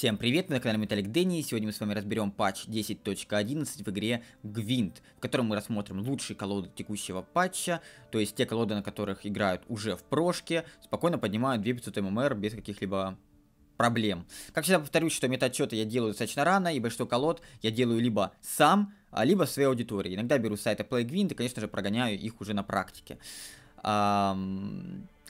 Всем привет, вы на канале Металлик Дэнни, и сегодня мы с вами разберем патч 10.11 в игре Гвинт, в котором мы рассмотрим лучшие колоды текущего патча, то есть те колоды, на которых играют уже в прошке, спокойно поднимают 2500 ММР без каких-либо проблем. Как всегда повторюсь, что метачеты я делаю достаточно рано, и большинство колод я делаю либо сам, а, либо в своей аудитории. Иногда беру сайты play PlayGwint и, конечно же, прогоняю их уже на практике.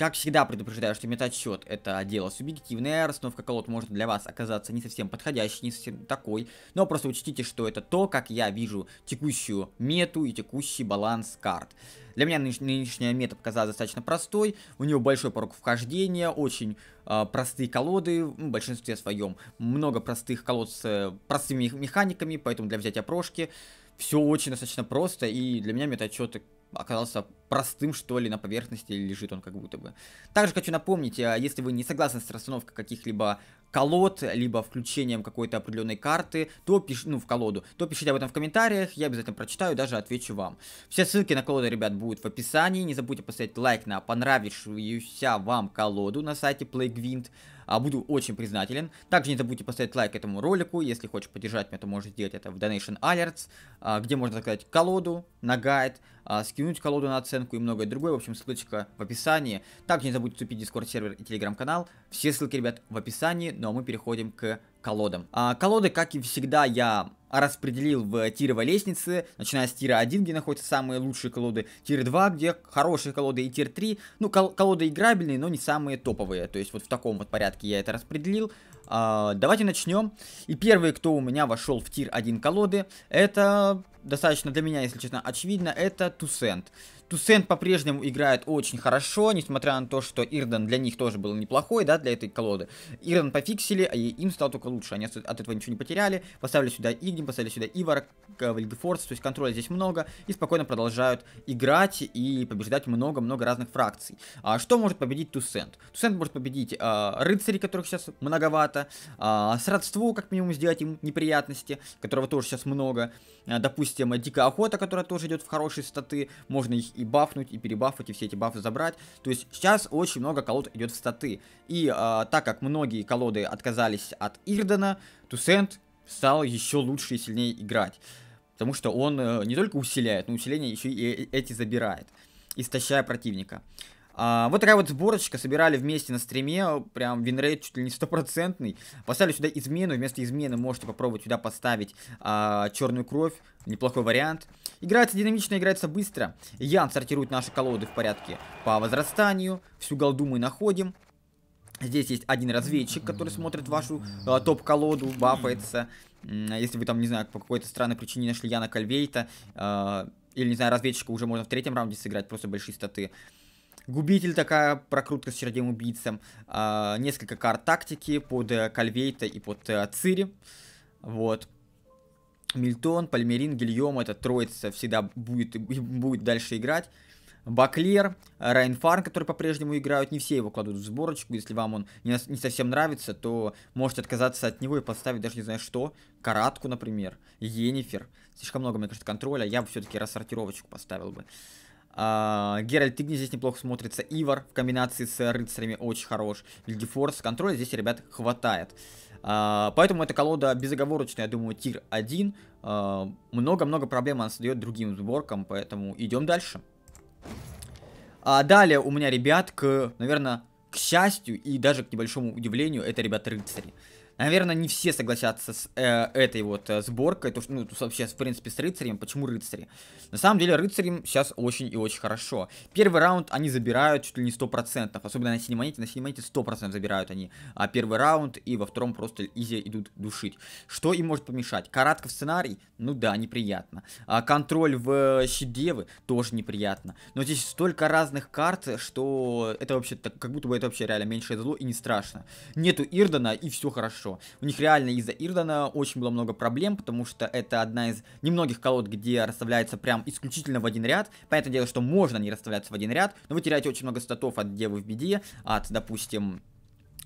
Как всегда предупреждаю, что метать счет это дело субъективное, расстановка колод может для вас оказаться не совсем подходящей, не совсем такой, но просто учтите, что это то, как я вижу текущую мету и текущий баланс карт. Для меня нынеш нынешняя мета показалась достаточно простой, у нее большой порог вхождения, очень э, простые колоды, в большинстве своем много простых колод с э, простыми механиками, поэтому для взятия прошки все очень достаточно просто и для меня метачеты оказался простым, что ли, на поверхности лежит он как будто бы. Также хочу напомнить, а, если вы не согласны с расстановкой каких-либо колод, либо включением какой-то определенной карты, то пиш... ну, в колоду, то пишите об этом в комментариях, я обязательно прочитаю, даже отвечу вам. Все ссылки на колоды, ребят, будут в описании, не забудьте поставить лайк на понравившуюся вам колоду на сайте PlayGwind, а, буду очень признателен. Также не забудьте поставить лайк этому ролику, если хочешь поддержать меня, то можешь сделать это в Donation Alerts, а, где можно заказать колоду на гайд, а, скинуть колоду на оценку и многое другое. В общем, ссылочка в описании. Также не забудьте вступить в Discord сервер и телеграм-канал. Все ссылки, ребят, в описании. Ну а мы переходим к колодам. А, колоды, как и всегда, я распределил в тировой лестнице, начиная с тира 1, где находятся самые лучшие колоды, тир 2, где хорошие колоды, и тир 3, ну, кол колоды играбельные, но не самые топовые, то есть вот в таком вот порядке я это распределил, а, давайте начнем. И первый, кто у меня вошел в тир 1 колоды, это достаточно для меня, если честно, очевидно, это Тусент. Тусент по-прежнему играет очень хорошо, несмотря на то, что Ирден для них тоже был неплохой, да, для этой колоды. Ирден пофиксили, и им стало только лучше. Они от этого ничего не потеряли. Поставили сюда Игни, поставили сюда Ивар, Вильгефорс, то есть контроля здесь много. И спокойно продолжают играть и побеждать много-много разных фракций. А что может победить Тусент? Тусент может победить э, а, рыцарей, которых сейчас многовато, э, сродство, как минимум, сделать им неприятности, которого тоже сейчас много. Э, допустим, дикая охота, которая тоже идет в хорошие статы, можно их и бафнуть, и перебафнуть и все эти бафы забрать. То есть сейчас очень много колод идет в статы. И э, так как многие колоды отказались от Ирдена, Тусент стал еще лучше и сильнее играть. Потому что он э, не только усиляет, но усиление еще и э, эти забирает, истощая противника. А, вот такая вот сборочка, собирали вместе на стриме, прям винрейт чуть ли не стопроцентный. Поставили сюда измену, вместо измены можете попробовать сюда поставить а, черную кровь, неплохой вариант. Играется динамично, играется быстро. Ян сортирует наши колоды в порядке по возрастанию, всю голду мы находим. Здесь есть один разведчик, который смотрит вашу э, топ-колоду, бафается. Если вы там, не знаю, по какой-то странной причине нашли Яна Кальвейта, э, или, не знаю, разведчика уже можно в третьем раунде сыграть, просто большие статы. Губитель такая прокрутка с чердем убийцем. Э, несколько карт тактики под э, Кальвейта и под э, Цири. Вот. Мильтон, Пальмерин, Гильем, это троица всегда будет, будет дальше играть. Баклер, Райнфарн, который по-прежнему играют, не все его кладут в сборочку, если вам он не, не совсем нравится, то можете отказаться от него и поставить даже не знаю что, Каратку, например, Енифер, слишком много, мне кажется, контроля, я бы все-таки рассортировочку поставил бы. А, Геральт Тигни здесь неплохо смотрится. Ивар в комбинации с рыцарями очень хорош. Вильгефорс. Контроля здесь, ребят, хватает. А, поэтому эта колода безоговорочная, я думаю, тир 1. А, много-много проблем она создает другим сборкам, поэтому идем дальше. А далее у меня, ребят, к, наверное, к счастью и даже к небольшому удивлению, это, ребят, рыцари. Наверное, не все согласятся с э, этой вот э, сборкой, то, что, ну, вообще, в принципе, с рыцарем. Почему рыцари? На самом деле, рыцарем сейчас очень и очень хорошо. Первый раунд они забирают чуть ли не 100%, особенно на монете, На синемонете 100% забирают они а первый раунд, и во втором просто изи идут душить. Что им может помешать? Каратка в сценарий? Ну да, неприятно. А контроль в э, щедевы? Тоже неприятно. Но здесь столько разных карт, что это вообще, как будто бы это вообще реально меньшее зло и не страшно. Нету Ирдана, и все хорошо хорошо. У них реально из-за Ирдана очень было много проблем, потому что это одна из немногих колод, где расставляется прям исключительно в один ряд. Понятное дело, что можно не расставляться в один ряд, но вы теряете очень много статов от Девы в Беде, от, допустим,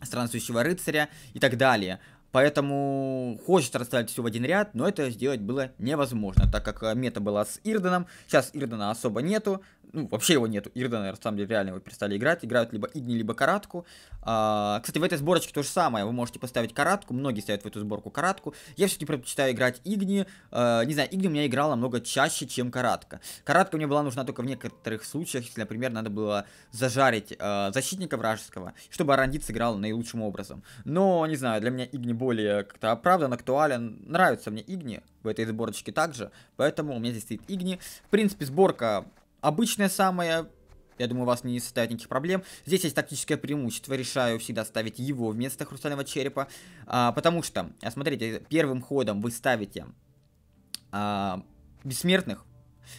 Странствующего Рыцаря и так далее. Поэтому хочется расставить все в один ряд, но это сделать было невозможно, так как э, мета была с Ирданом. Сейчас Ирдана особо нету, ну, вообще его нету. Ирдена, на самом деле, реально его перестали играть. Играют либо Игни, либо Каратку. А, кстати, в этой сборочке то же самое. Вы можете поставить Каратку. Многие ставят в эту сборку Каратку. Я все-таки предпочитаю играть Игни. А, не знаю, Игни у меня играла намного чаще, чем Каратка. Каратка мне была нужна только в некоторых случаях, если, например, надо было зажарить а, защитника вражеского, чтобы Арандит сыграл наилучшим образом. Но, не знаю, для меня Игни более как-то оправдан, актуален. Нравится мне Игни в этой сборочке также, поэтому у меня здесь стоит Игни. В принципе, сборка обычная самая... Я думаю, у вас не составит никаких проблем. Здесь есть тактическое преимущество. Решаю всегда ставить его вместо хрустального черепа. А, потому что, а, смотрите, первым ходом вы ставите а, бессмертных,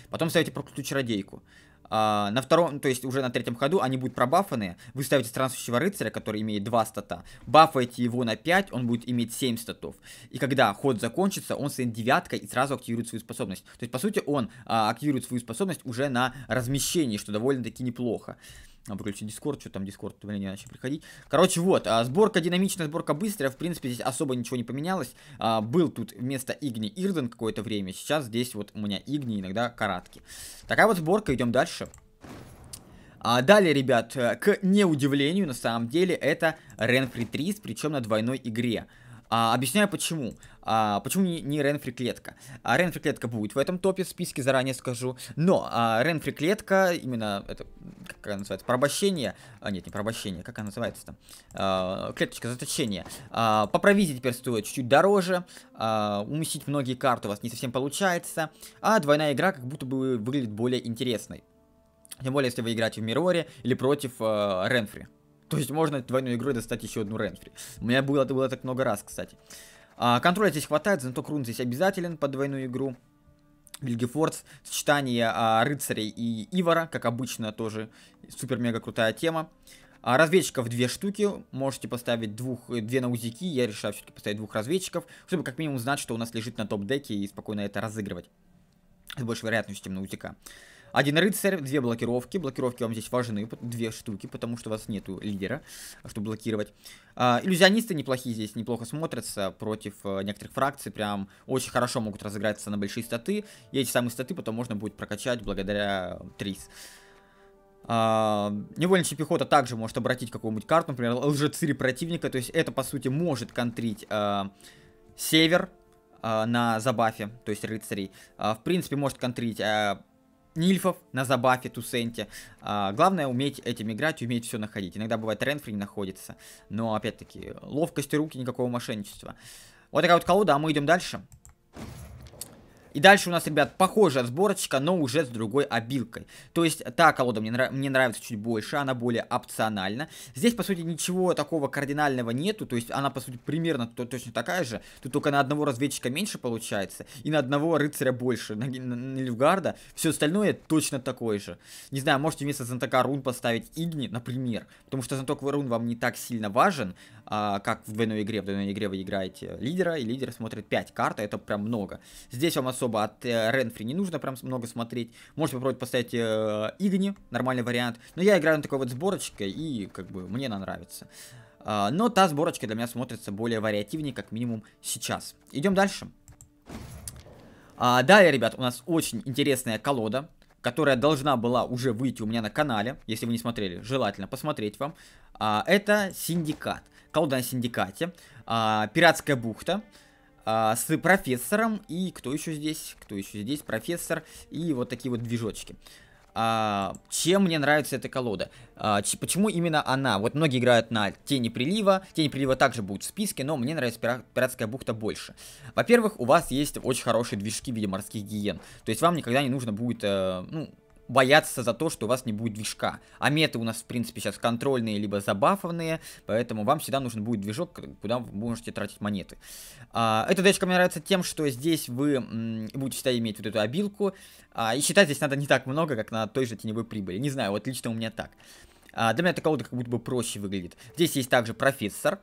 потом ставите проклятую чародейку. А, на втором, то есть уже на третьем ходу они будут пробафаны. Вы ставите странствующего рыцаря, который имеет 2 стата. Бафаете его на 5, он будет иметь 7 статов. И когда ход закончится, он станет девяткой и сразу активирует свою способность. То есть, по сути, он а, активирует свою способность уже на размещении, что довольно-таки неплохо. А, выключи Дискорд, что там Дискорд, блин, начал приходить. Короче, вот, а, сборка динамичная, сборка быстрая, в принципе, здесь особо ничего не поменялось. А, был тут вместо Игни Ирден какое-то время, сейчас здесь вот у меня Игни, иногда Каратки. Такая вот сборка, идем дальше. А далее, ребят, э, к неудивлению, на самом деле, это Ренфри 3, причем на двойной игре. А, объясняю почему. А, почему не, не Ренфри клетка? А Ренфри клетка будет в этом топе, в списке заранее скажу. Но а, Ренфри клетка, именно это, как она называется, Пробощение? А, нет, не пробощение. как она называется там? А, клеточка заточения. А, по провизии теперь стоит чуть-чуть дороже. А, уместить многие карты у вас не совсем получается. А двойная игра как будто бы выглядит более интересной. Тем более, если вы играете в Мироре или против э, Ренфри. То есть можно двойной игрой достать еще одну Ренфри. У меня было, было так много раз, кстати. А, контроля здесь хватает, знаток Крун здесь обязателен под двойную игру. Вильгефордс, сочетание а, рыцарей и Ивара, как обычно, тоже супер-мега крутая тема. А разведчиков две штуки, можете поставить двух, две на узики, я решаю все-таки поставить двух разведчиков, чтобы как минимум знать, что у нас лежит на топ-деке и спокойно это разыгрывать. С большей вероятностью, чем на узика. Один рыцарь, две блокировки. Блокировки вам здесь важны, две штуки, потому что у вас нету лидера, чтобы блокировать. А, иллюзионисты неплохие здесь, неплохо смотрятся против э, некоторых фракций. Прям очень хорошо могут разыграться на большие статы. И эти самые статы потом можно будет прокачать благодаря э, трис. А, невольничья пехота также может обратить какую-нибудь карту, например, лжецири противника. То есть это, по сути, может контрить а, север а, на забафе, то есть рыцарей. А, в принципе, может контрить... А, Нильфов на забафе Тусенте. А, главное уметь этим играть, уметь все находить. Иногда бывает Ренфри не находится. Но опять-таки, ловкость руки, никакого мошенничества. Вот такая вот колода, а мы идем дальше. И дальше у нас, ребят, похожая сборочка, но уже с другой обилкой. То есть та колода мне, нрав... мне нравится чуть больше, она более опциональна. Здесь, по сути, ничего такого кардинального нету, то есть она, по сути, примерно то точно такая же. Тут только на одного разведчика меньше получается, и на одного рыцаря больше, на, на, на Левгарда. Все остальное точно такое же. Не знаю, можете вместо Зонтака рун поставить Игни, например, потому что Зонток рун вам не так сильно важен, а, как в двойной игре. В двойной игре вы играете лидера, и лидер смотрит 5 карт, а это прям много. Здесь вам особо от э, Ренфри не нужно прям много смотреть. Можете попробовать поставить э, Игни, нормальный вариант. Но я играю на такой вот сборочкой, и как бы мне она нравится. А, но та сборочка для меня смотрится более вариативнее, как минимум сейчас. Идем дальше. А, далее, ребят, у нас очень интересная колода которая должна была уже выйти у меня на канале, если вы не смотрели, желательно посмотреть вам. А, это Синдикат, колда на Синдикате, а, Пиратская бухта а, с профессором и кто еще здесь, кто еще здесь, профессор и вот такие вот движочки а, чем мне нравится эта колода. А, почему именно она? Вот многие играют на Тени Прилива. Тени Прилива также будет в списке, но мне нравится пира, Пиратская бухта больше. Во-первых, у вас есть очень хорошие движки в виде морских гиен. То есть вам никогда не нужно будет, э, ну, бояться за то, что у вас не будет движка. А меты у нас, в принципе, сейчас контрольные, либо забафованные, поэтому вам всегда нужен будет движок, куда вы можете тратить монеты. А, эта дечка мне нравится тем, что здесь вы будете всегда иметь вот эту обилку, а, и считать здесь надо не так много, как на той же теневой прибыли. Не знаю, вот лично у меня так. А, для меня эта колода как будто бы проще выглядит. Здесь есть также профессор,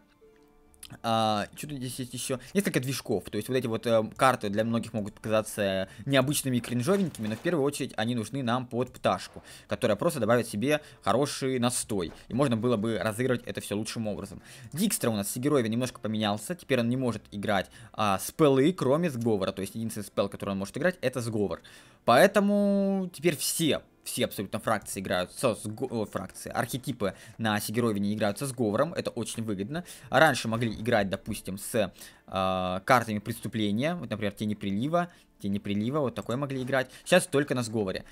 а, что-то здесь есть еще несколько движков, то есть вот эти вот э, карты для многих могут показаться э, необычными и кринжовенькими, но в первую очередь они нужны нам под пташку, которая просто добавит себе хороший настой, и можно было бы разыгрывать это все лучшим образом. Дикстра у нас с героями немножко поменялся, теперь он не может играть э, а, спеллы, кроме сговора, то есть единственный спел, который он может играть, это сговор. Поэтому теперь все все абсолютно фракции играют со сго... фракции, архетипы на Сигеровине играют со сговором, это очень выгодно. Раньше могли играть, допустим, с э, картами преступления, вот, например, Тени Прилива, Тени Прилива, вот такой могли играть. Сейчас только на сговоре.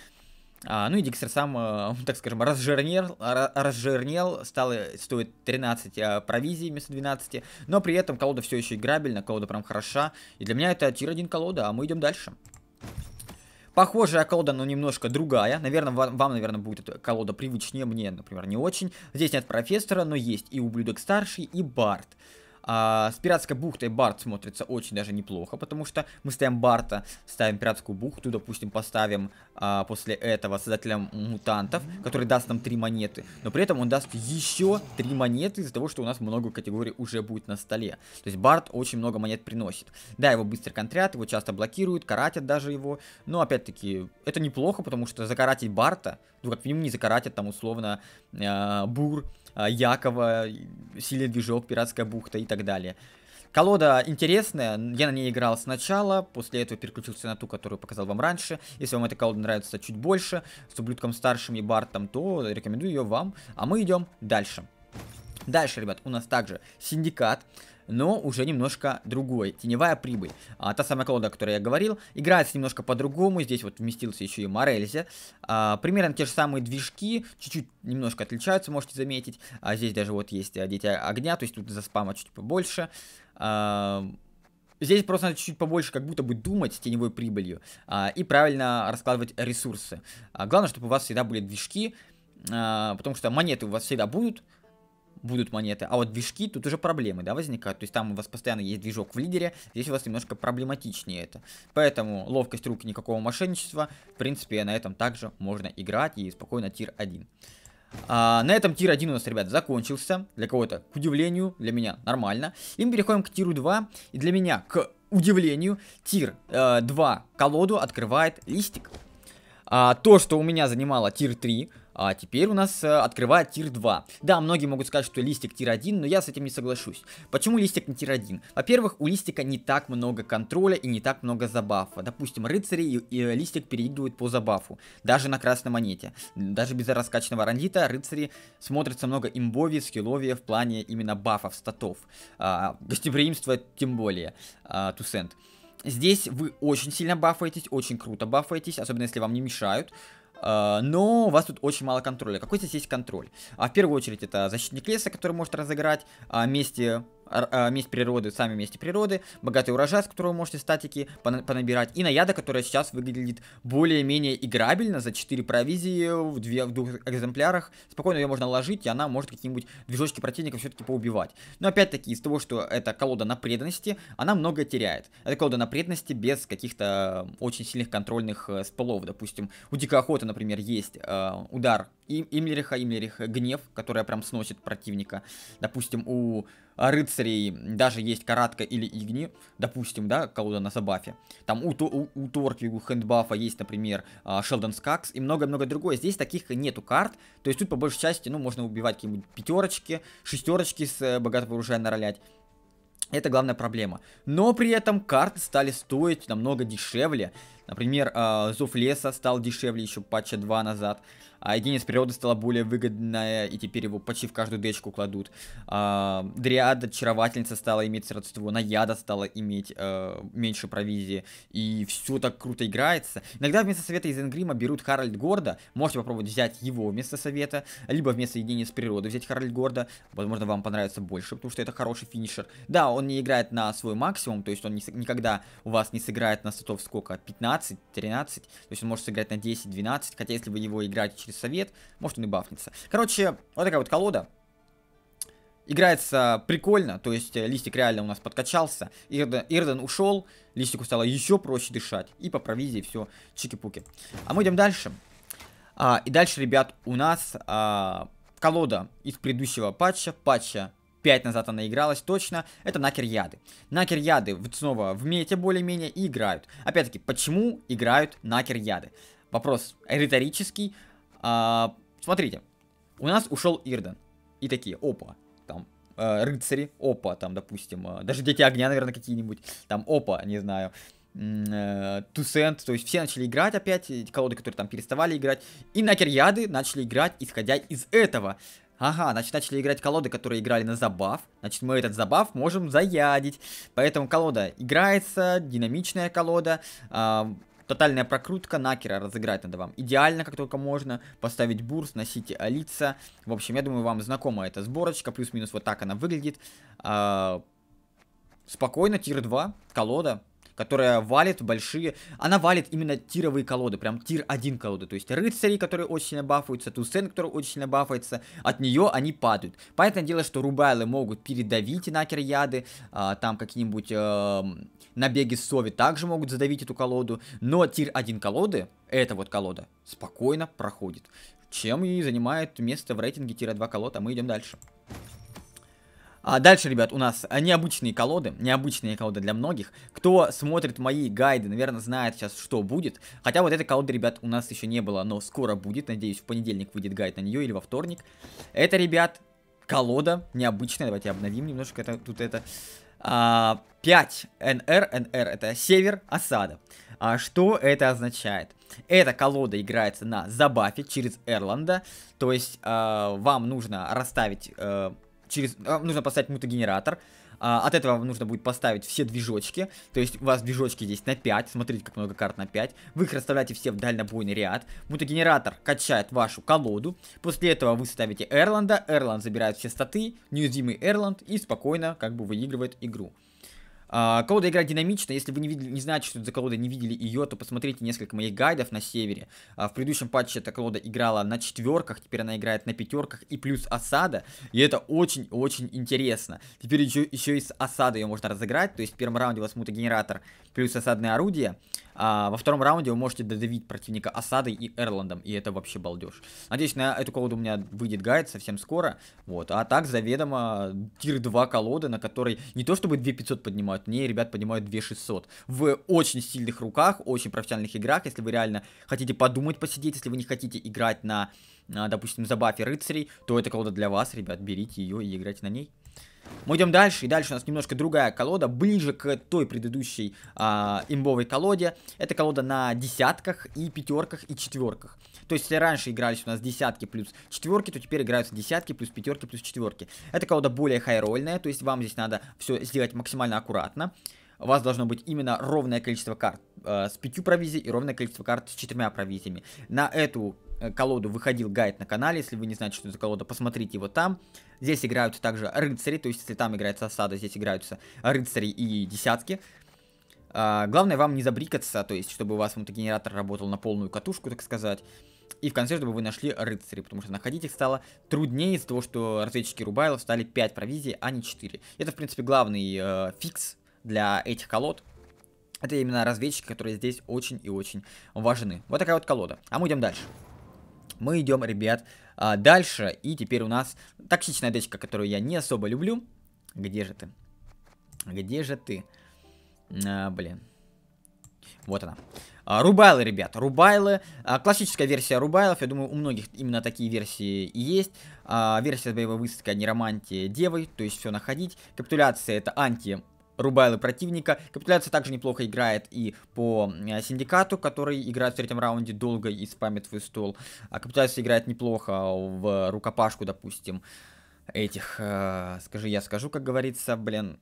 А, ну и Диксер сам, э, так скажем, разжирнел, разжирнел стал, стоит 13 э, а, провизий вместо 12, но при этом колода все еще играбельна, колода прям хороша, и для меня это тир-1 колода, а мы идем дальше. Похожая колода, но немножко другая. Наверное, вам, вам, наверное, будет эта колода привычнее, мне, например, не очень. Здесь нет профессора, но есть и ублюдок старший, и бард. А, с пиратской бухтой Барт смотрится очень даже неплохо, потому что мы ставим Барта, ставим пиратскую бухту, допустим, поставим а, после этого создателям мутантов, который даст нам три монеты, но при этом он даст еще три монеты из-за того, что у нас много категорий уже будет на столе. То есть Барт очень много монет приносит. Да, его быстро контрят, его часто блокируют, каратят даже его, но опять-таки это неплохо, потому что закаратить Барта, ну как минимум не закаратят там условно э, Бур, а, Якова, Силе движок, Пиратская бухта и так далее. Колода интересная, я на ней играл сначала, после этого переключился на ту, которую показал вам раньше. Если вам эта колода нравится чуть больше, с ублюдком старшим и бартом, то рекомендую ее вам. А мы идем дальше. Дальше, ребят, у нас также Синдикат но уже немножко другой. Теневая прибыль. А, та самая колода, о которой я говорил. Играется немножко по-другому. Здесь вот вместился еще и Морельзе. А, примерно те же самые движки. Чуть-чуть немножко отличаются, можете заметить. А здесь даже вот есть а, дети Огня. То есть тут за спама чуть побольше. А, Здесь просто надо чуть-чуть побольше как будто бы думать с теневой прибылью а, и правильно раскладывать ресурсы. А, главное, чтобы у вас всегда были движки, а, потому что монеты у вас всегда будут, будут монеты, а вот движки тут уже проблемы, да, возникают, то есть там у вас постоянно есть движок в лидере, здесь у вас немножко проблематичнее это, поэтому ловкость рук никакого мошенничества, в принципе, на этом также можно играть и спокойно тир 1. А, на этом тир 1 у нас, ребят, закончился, для кого-то, к удивлению, для меня нормально, и мы переходим к тиру 2, и для меня, к удивлению, тир э, 2 колоду открывает листик. А, то, что у меня занимало тир 3, а теперь у нас э, открывает тир 2. Да, многие могут сказать, что листик тир 1, но я с этим не соглашусь. Почему листик не тир 1? Во-первых, у листика не так много контроля и не так много забафа. Допустим, рыцари и, и листик переигрывают по забафу. Даже на красной монете. Даже без раскачанного рандита рыцари смотрятся много имбови, скиллови в плане именно бафов, статов. А, гостеприимство тем более. А, Тусент. Здесь вы очень сильно бафаетесь, очень круто бафаетесь, особенно если вам не мешают. А, но у вас тут очень мало контроля. Какой здесь есть контроль? А в первую очередь это защитник леса, который может разыграть а, вместе а, месть природы, сами вместе природы, богатый урожай, с которого можете статики понабирать, и наяда, которая сейчас выглядит более-менее играбельно за 4 провизии в, 2, в двух экземплярах. Спокойно ее можно ложить, и она может какие-нибудь движочки противников все-таки поубивать. Но опять-таки, из того, что это колода на преданности, она многое теряет. Это колода на преданности без каких-то э, очень сильных контрольных э, спылов. Допустим, у Дикой Охоты, например, есть э, удар им Имлериха, Имлерих э, Гнев, которая прям сносит противника. Допустим, у э, Рыцаря рыцарей даже есть Каратка или Игни, допустим, да, колода на забафе. Там у, у, у Торки, у Хэндбафа есть, например, Шелдон а, Скакс и много-много другое. Здесь таких нету карт, то есть тут по большей части, ну, можно убивать какие-нибудь пятерочки, шестерочки с э, богатого оружия наролять. Это главная проблема. Но при этом карты стали стоить намного дешевле. Например, а, зов леса стал дешевле еще патча 2 назад. А единиц природы стала более выгодная, и теперь его почти в каждую дечку кладут. А, Дриада, очаровательница стала иметь родство, Наяда стала иметь а, меньше провизии. И все так круто играется. Иногда вместо совета из Энгрима берут Харальд Горда. Можете попробовать взять его вместо совета, либо вместо единиц природы взять Харальд Горда. Возможно, вам понравится больше, потому что это хороший финишер. Да, он не играет на свой максимум, то есть он не, никогда у вас не сыграет на сотов сколько? 15 12, 13, то есть он может сыграть на 10, 12, хотя если вы его играете через совет, может он и бафнется. Короче, вот такая вот колода. Играется прикольно, то есть э, листик реально у нас подкачался, Ирден, Ирден ушел, листику стало еще проще дышать, и по провизии все чики-пуки. А мы идем дальше. А, и дальше, ребят, у нас а, колода из предыдущего патча, патча 5 назад она игралась точно, это Накер Яды. Накер Яды вот снова в мете более-менее и играют. Опять-таки, почему играют Накер Яды? Вопрос риторический. А, смотрите, у нас ушел Ирден. И такие, опа, там, э, рыцари, опа, там, допустим, э, даже Дети Огня, наверное, какие-нибудь, там, опа, не знаю, э, Тусент, то есть все начали играть опять, колоды, которые там переставали играть, и накер яды начали играть, исходя из этого. Ага, значит начали играть колоды, которые играли на забав. Значит мы этот забав можем заядить. Поэтому колода играется, динамичная колода. Э, тотальная прокрутка, накера разыграть надо вам идеально, как только можно, поставить бурс, носите лица, в общем, я думаю, вам знакома эта сборочка, плюс-минус вот так она выглядит, а, спокойно, тир 2, колода, которая валит большие... Она валит именно тировые колоды, прям тир 1 колоды. То есть рыцари, которые очень сильно бафаются, тусен, который очень сильно бафается, от нее они падают. Понятное дело, что рубайлы могут передавить накер яды, а, там какие-нибудь э, набеги сови также могут задавить эту колоду, но тир 1 колоды, эта вот колода, спокойно проходит. Чем и занимает место в рейтинге тира 2 колод, а мы идем дальше. А дальше, ребят, у нас необычные колоды, необычные колоды для многих. Кто смотрит мои гайды, наверное, знает сейчас, что будет. Хотя вот этой колоды, ребят, у нас еще не было, но скоро будет. Надеюсь, в понедельник выйдет гайд на нее или во вторник. Это, ребят, колода необычная. Давайте обновим немножко это, тут это. А, 5 НР, НР это север осада. А что это означает? Эта колода играется на забафе через Эрланда. То есть э, вам нужно расставить... Э, через... А, нужно поставить мутагенератор. А, от этого вам нужно будет поставить все движочки. То есть у вас движочки здесь на 5. Смотрите, как много карт на 5. Вы их расставляете все в дальнобойный ряд. Мутагенератор качает вашу колоду. После этого вы ставите Эрланда. Эрланд забирает все статы. Неуязвимый Эрланд. И спокойно как бы выигрывает игру. А, колода играет динамично. Если вы не, видели, не знаете, что это за колода, не видели ее, то посмотрите несколько моих гайдов на севере. А, в предыдущем патче эта колода играла на четверках, теперь она играет на пятерках и плюс осада. И это очень-очень интересно. Теперь еще, еще и с осадой ее можно разыграть. То есть в первом раунде у вас мутагенератор генератор плюс осадные орудия А во втором раунде вы можете додавить противника осадой и эрландом, и это вообще балдеж. Надеюсь, на эту колоду у меня выйдет гайд совсем скоро. Вот. А так, заведомо, тир 2 колоды на которой не то чтобы 2500 поднимают, не, ребят поднимают 2600. В очень сильных руках, очень профессиональных играх, если вы реально хотите подумать, посидеть, если вы не хотите играть на, на допустим, забафе рыцарей, то эта колода для вас, ребят, берите ее и играйте на ней. Мы идем дальше, и дальше у нас немножко другая колода, ближе к той предыдущей а, имбовой колоде. Это колода на десятках и пятерках и четверках. То есть, если раньше игрались у нас десятки плюс четверки, то теперь играются десятки плюс пятерки плюс четверки. Эта колода более хайрольная, то есть вам здесь надо все сделать максимально аккуратно. У вас должно быть именно ровное количество карт э, с пятью провизией и ровное количество карт с четырьмя провизиями. На эту Э, колоду выходил гайд на канале, если вы не знаете, что это за колода, посмотрите его там. Здесь играются также рыцари, то есть если там играется осада, здесь играются рыцари и десятки. А, главное вам не забрикаться, то есть чтобы у вас мутагенератор работал на полную катушку, так сказать. И в конце, чтобы вы нашли рыцари, потому что находить их стало труднее из-за того, что разведчики Рубайлов стали 5 провизий, а не 4. Это, в принципе, главный э, фикс для этих колод. Это именно разведчики, которые здесь очень и очень важны. Вот такая вот колода. А мы идем дальше. Мы идем, ребят, а, дальше. И теперь у нас токсичная дочка, которую я не особо люблю. Где же ты? Где же ты? А, блин. Вот она. А, рубайлы, ребят, рубайлы. А, классическая версия рубайлов, я думаю, у многих именно такие версии и есть. А, версия с боевой высадкой а не романтия девой, то есть все находить. Капитуляция это анти рубайлы противника. Капитуляция также неплохо играет и по э, Синдикату, который играет в третьем раунде долго и спамит свой стол. А Капитуляция играет неплохо в рукопашку, допустим, этих, э, скажи, я скажу, как говорится, блин,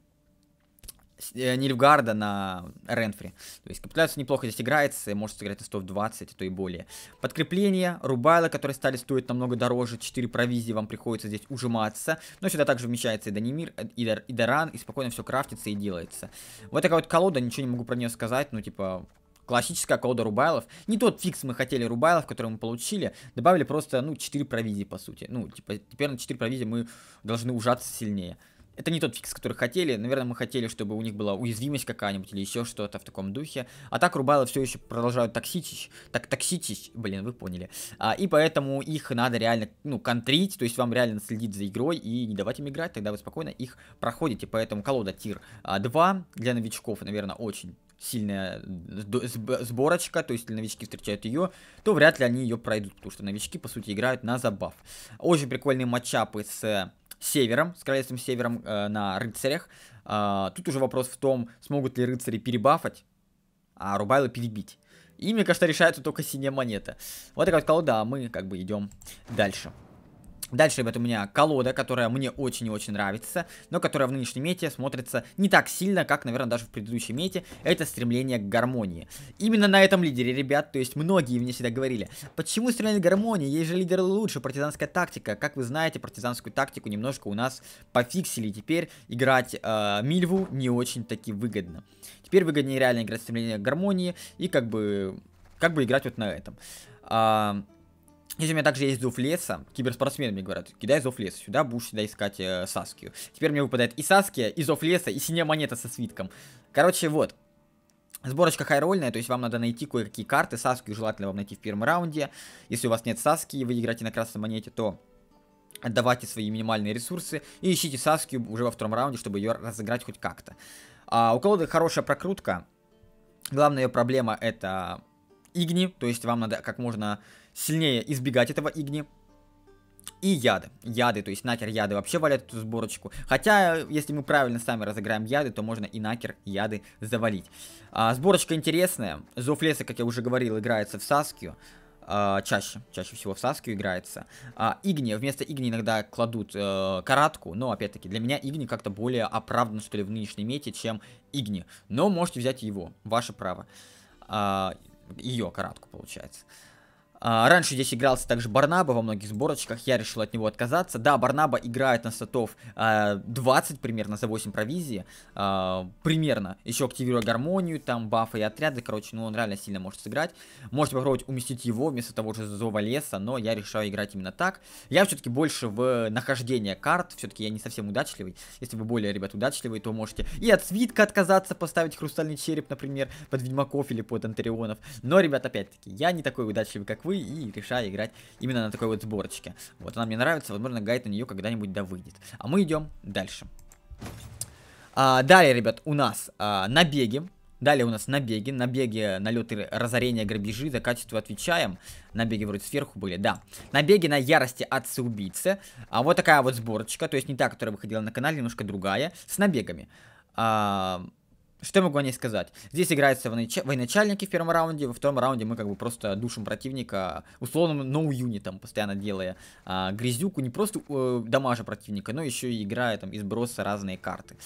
Э, Нильфгарда на Ренфри. То есть капитуляция неплохо здесь играется, может сыграть на 120, а то и более. Подкрепление, рубайла, которые стали стоить намного дороже, 4 провизии вам приходится здесь ужиматься. Но сюда также вмещается и Данимир, э, и, и Даран, и спокойно все крафтится и делается. Вот такая вот колода, ничего не могу про нее сказать, ну типа... Классическая колода рубайлов. Не тот фикс мы хотели рубайлов, который мы получили. Добавили просто, ну, 4 провизии, по сути. Ну, типа, теперь на 4 провизии мы должны ужаться сильнее. Это не тот фикс, который хотели. Наверное, мы хотели, чтобы у них была уязвимость какая-нибудь или еще что-то в таком духе. А так Рубайло все еще продолжают токсичить. Так токсичить, блин, вы поняли. А, и поэтому их надо реально, ну, контрить. То есть вам реально следить за игрой и не давать им играть. Тогда вы спокойно их проходите. Поэтому колода тир 2 а, для новичков, наверное, очень сильная сборочка, то есть если новички встречают ее, то вряд ли они ее пройдут, потому что новички, по сути, играют на забав. Очень прикольные матчапы с севером, с королевством севером э, на рыцарях. Э, тут уже вопрос в том, смогут ли рыцари перебафать, а Рубайла перебить. И, мне кажется, решается только синяя монета. Вот такая вот колода, а мы как бы идем дальше. Дальше, ребят, у меня колода, которая мне очень и очень нравится, но которая в нынешнем мете смотрится не так сильно, как, наверное, даже в предыдущем мете. Это стремление к гармонии. Именно на этом лидере, ребят, то есть многие мне всегда говорили, почему стремление к гармонии, есть же лидер лучше, партизанская тактика. Как вы знаете, партизанскую тактику немножко у нас пофиксили, теперь играть э, Мильву не очень-таки выгодно. Теперь выгоднее реально играть стремление к гармонии и как бы, как бы играть вот на этом. А, Здесь у меня также есть зов леса. Киберспортсмены мне говорят, кидай зов леса. Сюда будешь сюда искать э, Саскию. Теперь мне выпадает и Саския, и зов леса, и синяя монета со свитком. Короче, вот. Сборочка хайрольная, то есть вам надо найти кое-какие карты. Саскию желательно вам найти в первом раунде. Если у вас нет Саски и вы играете на красной монете, то отдавайте свои минимальные ресурсы и ищите Саскию уже во втором раунде, чтобы ее разыграть хоть как-то. А, у колоды хорошая прокрутка. Главная ее проблема это игни, то есть вам надо как можно сильнее избегать этого игни. И яды. Яды, то есть накер яды вообще валят эту сборочку. Хотя, если мы правильно сами разыграем яды, то можно и накер яды завалить. А, сборочка интересная. Зов леса, как я уже говорил, играется в Саскию. А, чаще, чаще всего в Саскию играется. А, Игни, вместо Игни иногда кладут э, Каратку, но, опять-таки, для меня Игни как-то более оправдан, что ли, в нынешней мете, чем Игни. Но можете взять его, ваше право. А, ее каратку, получается. А, раньше здесь игрался также Барнаба во многих сборочках, я решил от него отказаться. Да, Барнаба играет на статов а, 20 примерно за 8 провизии, а, примерно. Еще активируя гармонию, там бафы и отряды, короче, ну он реально сильно может сыграть. Можете попробовать уместить его вместо того же Зова Леса, но я решаю играть именно так. Я все-таки больше в нахождение карт, все-таки я не совсем удачливый. Если вы более, ребят, удачливые, то можете и от свитка отказаться, поставить хрустальный череп, например, под Ведьмаков или под антерионов Но, ребят, опять-таки, я не такой удачливый, как вы Москвы и решаю играть именно на такой вот сборочке. Вот она мне нравится, возможно, гайд на нее когда-нибудь да выйдет. А мы идем дальше. А, далее, ребят, у нас а, набеги. Далее у нас набеги, набеги, налеты, разорения, грабежи, за качество отвечаем. Набеги вроде сверху были, да. Набеги на ярости отца-убийцы. А вот такая вот сборочка, то есть не та, которая выходила на канале, немножко другая, с набегами. А, что я могу о ней сказать? Здесь играются военачальники в первом раунде, во втором раунде мы как бы просто душим противника, условно no ну, юнитом, постоянно делая а, грязюку, не просто э, дамажа противника, но еще и играя там из броса разные карты.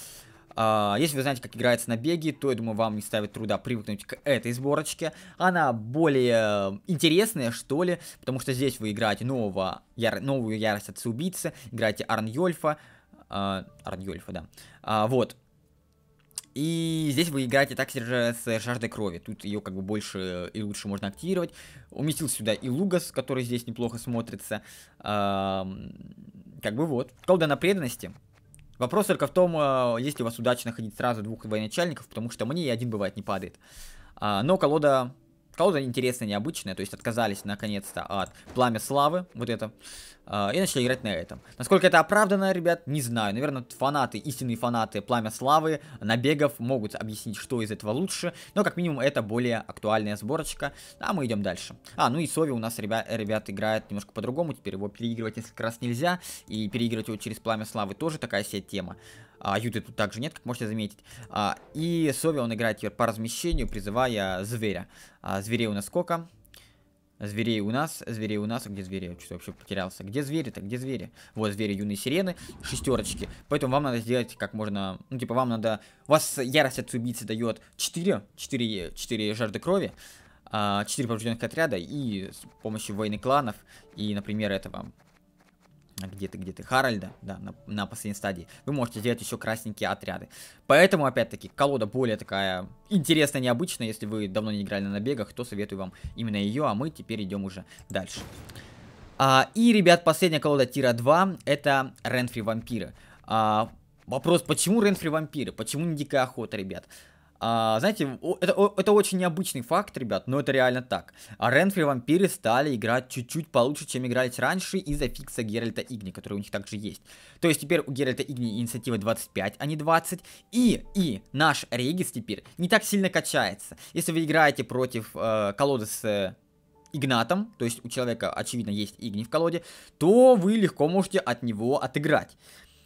А, если вы знаете, как играется на беге, то, я думаю, вам не ставит труда привыкнуть к этой сборочке. Она более интересная, что ли, потому что здесь вы играете нового, яр, новую ярость отца убийцы, играете Арньольфа, э, а, Арньольфа, да, а, вот, и здесь вы играете так же с жаждой крови. Тут ее как бы больше и лучше можно активировать. Уместил сюда и Лугас, который здесь неплохо смотрится. Как бы вот. Колда на преданности. Вопрос только в том, а, если у вас удачно ходить сразу двух военачальников, потому что мне и один бывает не падает. А, но колода Кого-то интересное, необычное, то есть отказались наконец-то от Пламя Славы, вот это, э, и начали играть на этом. Насколько это оправдано, ребят, не знаю. Наверное, фанаты, истинные фанаты Пламя Славы, набегов могут объяснить, что из этого лучше, но как минимум это более актуальная сборочка. А мы идем дальше. А, ну и Сови у нас, ребят, ребят играет немножко по-другому, теперь его переигрывать несколько раз нельзя, и переигрывать его через Пламя Славы тоже такая себе тема. А Юты тут также нет, как можете заметить. А, и Сови он играет теперь по размещению, призывая зверя. А, зверей у нас сколько? Зверей у нас, зверей у нас, а где звери? Я что вообще потерялся. Где звери-то, где звери? Вот звери юные сирены, шестерочки. Поэтому вам надо сделать как можно, ну типа вам надо, у вас ярость от убийцы дает 4, 4, 4 жажды крови, 4 а, поврежденных отряда и с помощью войны кланов и, например, этого где то где то Харальда, да, на, на последней стадии, вы можете сделать еще красненькие отряды. Поэтому, опять-таки, колода более такая интересная, необычная, если вы давно не играли на набегах, то советую вам именно ее, а мы теперь идем уже дальше. А, и, ребят, последняя колода тира 2, это Ренфри Вампиры. А, вопрос, почему Ренфри Вампиры, почему не Дикая Охота, ребят? Ребят. А, знаете, это, это очень необычный факт, ребят, но это реально так. А Ренфри вампиры стали играть чуть-чуть получше, чем игрались раньше из-за фикса Геральта Игни, который у них также есть. То есть теперь у Геральта Игни инициатива 25, а не 20. И, и наш Регис теперь не так сильно качается. Если вы играете против э, колоды с... Э, Игнатом, то есть у человека, очевидно, есть Игни в колоде, то вы легко можете от него отыграть.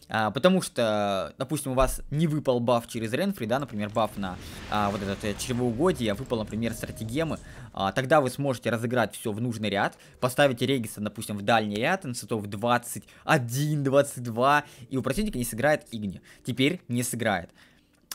А, потому что, допустим, у вас не выпал баф через Ренфри, да, например, баф на а, вот этот э, чревоугодие, а выпал, например, стратегемы, а, тогда вы сможете разыграть все в нужный ряд, поставите Региса, допустим, в дальний ряд, на институтов 21, 22, и у противника не сыграет Игни. Теперь не сыграет.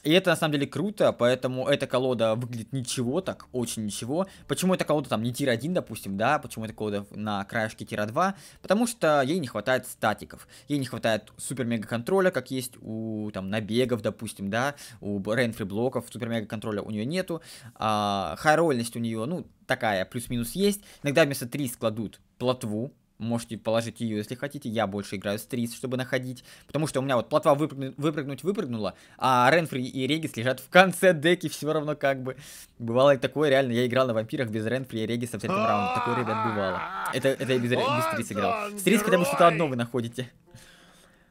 И это на самом деле круто, поэтому эта колода выглядит ничего так, очень ничего. Почему эта колода там не тир 1, допустим, да, почему эта колода на краешке тира 2? Потому что ей не хватает статиков, ей не хватает супер-мега-контроля, как есть у там набегов, допустим, да, у Ренфри блоков, супер-мега-контроля у нее нету. А, хай у нее, ну, такая, плюс-минус есть. Иногда вместо 3 складут плотву, Можете положить ее, если хотите. Я больше играю с Трис, чтобы находить. Потому что у меня вот плотва выпрыгну, выпрыгнуть выпрыгнула, а Ренфри и Регис лежат в конце деки все равно как бы. Бывало и такое, реально. Я играл на вампирах без Ренфри и Региса в третьем раунде. Такое, ребят, бывало. Это, это я без, без Трис играл. С Трис хотя бы что-то одно вы находите.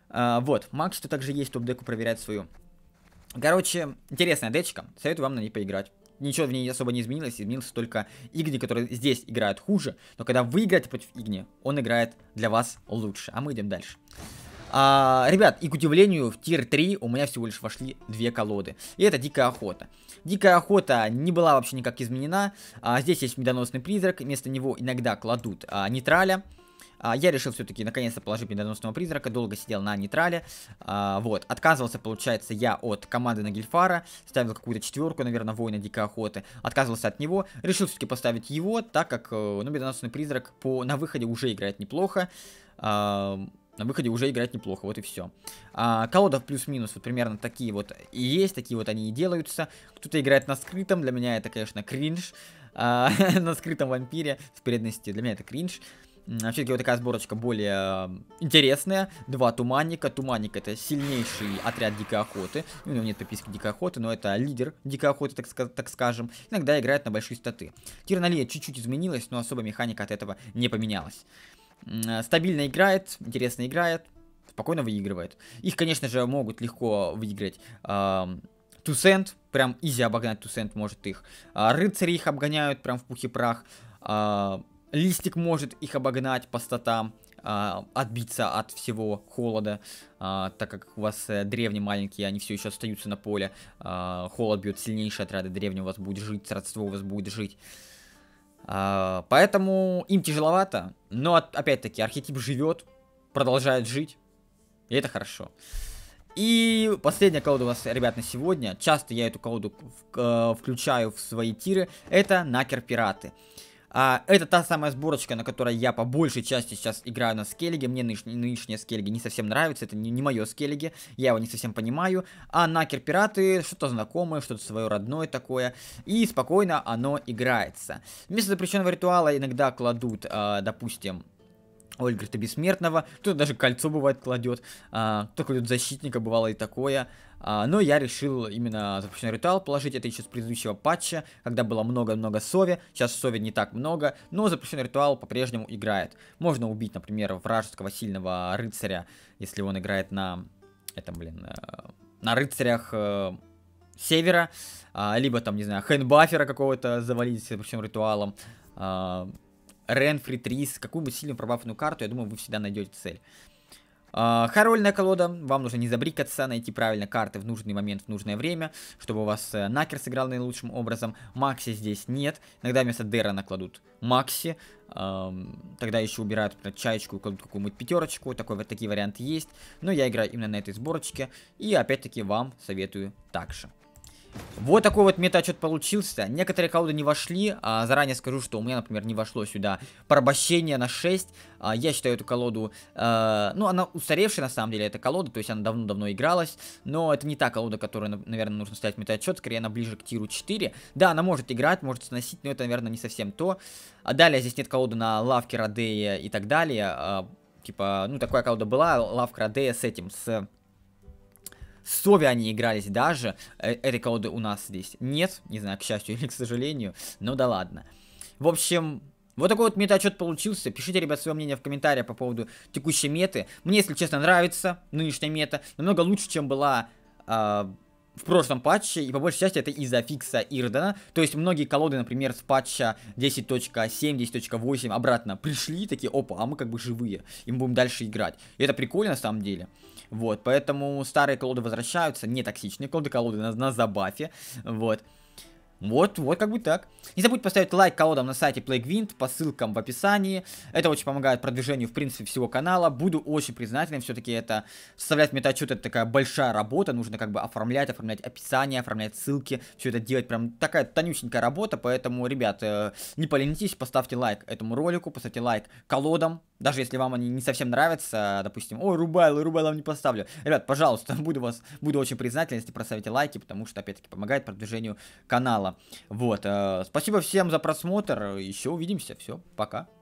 А, вот. Макс, что также есть, чтобы деку проверять свою. Короче, интересная дечка. Советую вам на ней поиграть ничего в ней особо не изменилось, изменился только Игни, который здесь играет хуже, но когда вы играете против Игни, он играет для вас лучше. А мы идем дальше. А, ребят, и к удивлению, в тир 3 у меня всего лишь вошли две колоды. И это Дикая Охота. Дикая Охота не была вообще никак изменена. А, здесь есть медоносный призрак, вместо него иногда кладут а, нейтраля. А, я решил все-таки наконец-то положить медоносного призрака, долго сидел на нейтрале. А, вот, отказывался, получается, я от команды на Гельфара, ставил какую-то четверку, наверное, воина дикой охоты. Отказывался от него, решил все-таки поставить его, так как, э, ну, медоносный призрак по, на выходе уже играет неплохо. А, на выходе уже играть неплохо, вот и все. А, колода плюс-минус, вот примерно такие вот и есть, такие вот они и делаются. Кто-то играет на скрытом, для меня это, конечно, кринж. А, на скрытом вампире в передности, для меня это кринж. А все-таки вот такая сборочка более э, интересная. Два туманника. Туманник это сильнейший отряд дикой охоты. У него нет подписки дикой охоты, но это лидер дикой охоты, так, так скажем. Иногда играет на большие статы. Тирналия чуть-чуть изменилась, но особо механика от этого не поменялась. Э, стабильно играет, интересно играет, спокойно выигрывает. Их, конечно же, могут легко выиграть Тусент, прям изи обогнать Тусент может их. А рыцари их обгоняют прям в пух и прах. А, Листик может их обогнать по статам, э, отбиться от всего холода, э, так как у вас э, древние маленькие, они все еще остаются на поле. Э, холод бьет сильнейшие отряды, древний у вас будет жить, родство у вас будет жить. Э, поэтому им тяжеловато, но опять-таки архетип живет, продолжает жить, и это хорошо. И последняя колода у вас, ребят, на сегодня. Часто я эту колоду в, э, включаю в свои тиры. Это Накер Пираты. А, это та самая сборочка, на которой я по большей части сейчас играю на скеллиге. Мне нынешние, нынешние скеллиги не совсем нравятся, это не, не мое скеллиги, я его не совсем понимаю. А Накер Пираты что-то знакомое, что-то свое родное такое. И спокойно оно играется. Вместо запрещенного ритуала иногда кладут, а, допустим, Ольга-то бессмертного, кто-то даже кольцо бывает кладет, а, кто кладет защитника, бывало и такое. А, но я решил именно запрещенный ритуал положить, это еще с предыдущего патча, когда было много-много сови, сейчас сови не так много, но запрещенный ритуал по-прежнему играет. Можно убить, например, вражеского сильного рыцаря, если он играет на, этом, блин, э, на рыцарях э, севера, а, либо там, не знаю, хэндбафера какого-то завалить запрещенным ритуалом, а, Ренфри, Трис, какую бы сильную пробафанную карту, я думаю, вы всегда найдете цель. А, хорольная колода, вам нужно не забрикаться, а найти правильно карты в нужный момент, в нужное время, чтобы у вас э, накер сыграл наилучшим образом. Макси здесь нет, иногда вместо Дера накладут Макси, тогда еще убирают например, чаечку, кладут какую-нибудь пятерочку, такой, вот такие варианты есть. Но я играю именно на этой сборочке, и опять-таки вам советую также. Вот такой вот мета-отчет получился. Некоторые колоды не вошли. А, заранее скажу, что у меня, например, не вошло сюда порабощение на 6. А, я считаю эту колоду... А, ну, она устаревшая, на самом деле, эта колода. То есть она давно-давно игралась. Но это не та колода, которую, наверное, нужно ставить мета-отчет. Скорее, она ближе к тиру 4. Да, она может играть, может сносить, но это, наверное, не совсем то. А далее здесь нет колоды на лавке, Радея и так далее. А, типа, ну, такая колода была. Лавка, Радея с этим, с с Сови они игрались даже. Э, этой колоды у нас здесь нет. Не знаю, к счастью или к сожалению. Но да ладно. В общем, вот такой вот мета-отчет получился. Пишите, ребят, свое мнение в комментариях по поводу текущей меты. Мне, если честно, нравится нынешняя мета. Намного лучше, чем была э, в прошлом патче, и по большей части это из-за фикса Ирдена. То есть многие колоды, например, с патча 10.7, 10.8 обратно пришли, такие, опа, а мы как бы живые, и мы будем дальше играть. И это прикольно на самом деле. Вот, поэтому старые колоды возвращаются, не токсичные колоды, колоды на, на забафе, вот. Вот, вот как бы так. Не забудь поставить лайк колодам на сайте PlayGwind по ссылкам в описании. Это очень помогает продвижению, в принципе, всего канала. Буду очень признателен, все-таки это составлять метачет, это такая большая работа, нужно как бы оформлять, оформлять описание, оформлять ссылки, все это делать, прям такая тонюсенькая работа, поэтому, ребят, э, не поленитесь, поставьте лайк этому ролику, поставьте лайк колодам, даже если вам они не совсем нравятся, допустим, ой, рубайло, рубайло вам не поставлю. Ребят, пожалуйста, буду вас, буду очень признателен, если проставите лайки, потому что, опять-таки, помогает продвижению канала. Вот, э, спасибо всем за просмотр, еще увидимся, все, пока.